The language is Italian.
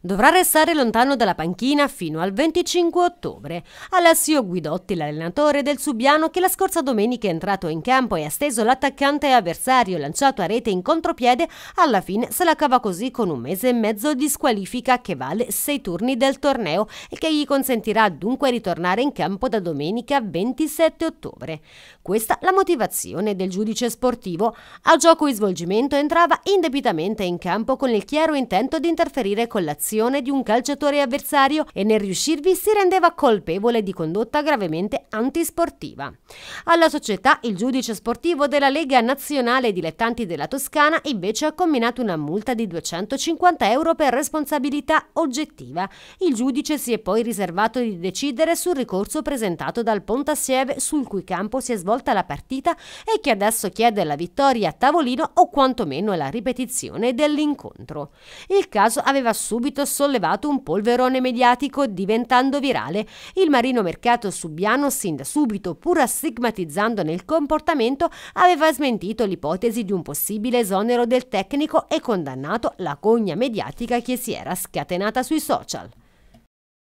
Dovrà restare lontano dalla panchina fino al 25 ottobre. Alessio Guidotti, l'allenatore del Subiano, che la scorsa domenica è entrato in campo e ha steso l'attaccante avversario lanciato a rete in contropiede, alla fine se la cava così con un mese e mezzo di squalifica che vale sei turni del torneo e che gli consentirà dunque ritornare in campo da domenica 27 ottobre. Questa la motivazione del giudice sportivo. A gioco in svolgimento entrava indebitamente in campo con il chiaro intento di interferire con l'azione azione di un calciatore avversario e nel riuscirvi si rendeva colpevole di condotta gravemente antisportiva. Alla società il giudice sportivo della Lega Nazionale Dilettanti della Toscana invece ha comminato una multa di 250 euro per responsabilità oggettiva. Il giudice si è poi riservato di decidere sul ricorso presentato dal Pontassieve sul cui campo si è svolta la partita e che adesso chiede la vittoria a tavolino o quantomeno la ripetizione dell'incontro. Il caso aveva subito subito sollevato un polverone mediatico diventando virale. Il marino mercato subiano sin da subito, pur astigmatizzandone il comportamento, aveva smentito l'ipotesi di un possibile esonero del tecnico e condannato la cogna mediatica che si era scatenata sui social.